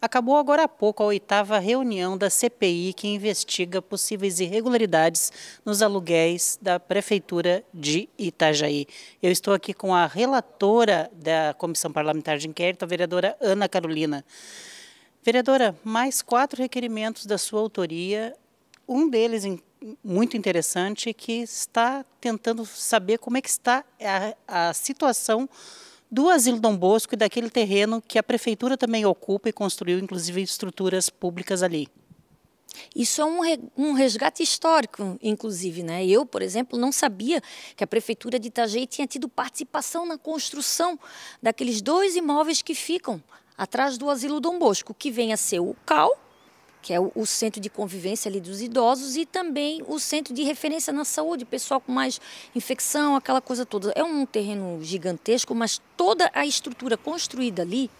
acabou agora há pouco a oitava reunião da CPI que investiga possíveis irregularidades nos aluguéis da Prefeitura de Itajaí. Eu estou aqui com a relatora da Comissão Parlamentar de Inquérito, a vereadora Ana Carolina. Vereadora, mais quatro requerimentos da sua autoria, um deles muito interessante, que está tentando saber como é que está a, a situação do Asilo Dom Bosco e daquele terreno que a prefeitura também ocupa e construiu, inclusive, estruturas públicas ali. Isso é um, resgate histórico, inclusive. Né? Eu, por exemplo, não sabia que a Prefeitura de Itajei tinha tido participação na construção daqueles dois imóveis que ficam atrás do Asilo Dom Bosco, que vem a ser o CAL, que é o, o, centro de convivência ali dos idosos e também o centro de referência na saúde, pessoal com mais infecção, aquela coisa toda. É um terreno gigantesco, mas toda a estrutura construída ali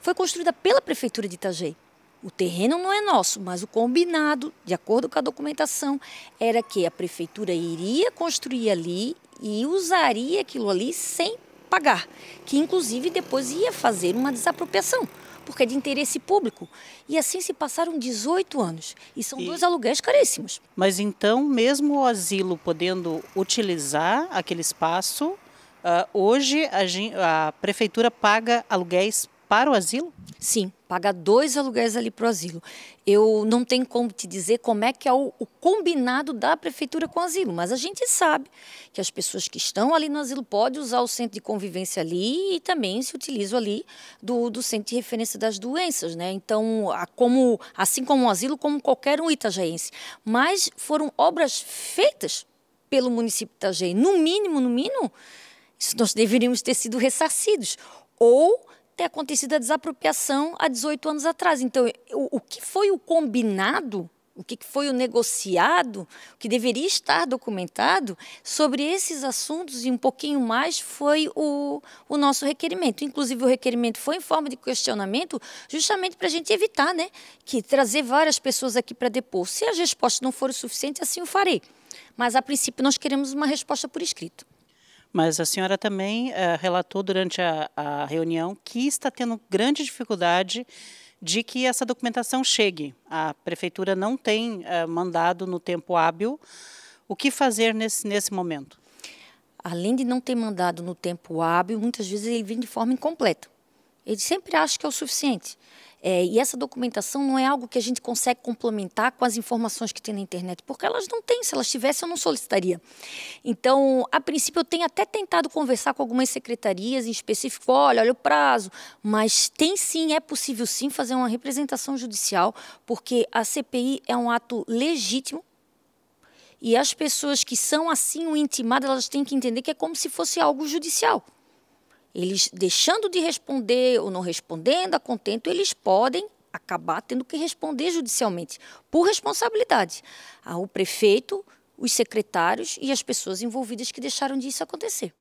foi construída pela prefeitura de Itajei. O terreno não é nosso, mas o combinado, de acordo com a documentação, era que a prefeitura iria construir ali e usaria aquilo ali sem pagar, que inclusive depois ia fazer uma desapropriação porque é de interesse público. E assim se passaram 18 anos. E são e... dois aluguéis caríssimos. Mas então, mesmo o asilo podendo utilizar aquele espaço, uh, hoje a, a prefeitura paga aluguéis para o asilo? Sim, paga dois aluguéis ali para o asilo. Eu não tenho como te dizer como é que é o, o, combinado da prefeitura com o asilo, mas a gente sabe que as pessoas que estão ali no asilo podem usar o centro de convivência ali e também se utilizam ali do, do centro de referência das doenças, né? Então, a, como, assim como o asilo, como qualquer um itajaense. Mas foram obras feitas pelo município de Itajaí, no mínimo, no mínimo, nós deveríamos ter sido ressarcidos. Ou ter acontecido a desapropriação há 18 anos atrás. Então, o, o que foi o combinado o que foi o negociado, o que deveria estar documentado sobre esses assuntos e um pouquinho mais foi o, o nosso requerimento. Inclusive, o requerimento foi em forma de questionamento, justamente para a gente evitar né, que trazer várias pessoas aqui para depor. Se as respostas não forem suficientes, assim o farei. Mas, a princípio, nós queremos uma resposta por escrito. Mas a senhora também eh, relatou durante a, a reunião que está tendo grande dificuldade de que essa documentação chegue. A prefeitura não tem uh, mandado no tempo hábil. O que fazer nesse, nesse momento? Além de não ter mandado no tempo hábil, muitas vezes ele vem de forma incompleta. Ele sempre acha que é o suficiente. É, e essa documentação não é algo que a gente consegue complementar com as informações que tem na internet, porque elas não têm. Se elas tivessem, eu não solicitaria. Então, a princípio, eu tenho até tentado conversar com algumas secretarias em específico, olha, olha o prazo, mas tem sim, é possível sim fazer uma representação judicial, porque a CPI é um ato legítimo e as pessoas que são assim o intimado, elas têm que entender que é como se fosse algo judicial. Eles deixando de responder ou não respondendo a contento, eles podem acabar tendo que responder judicialmente por responsabilidade ao ah, prefeito, os secretários e as pessoas envolvidas que deixaram disso acontecer.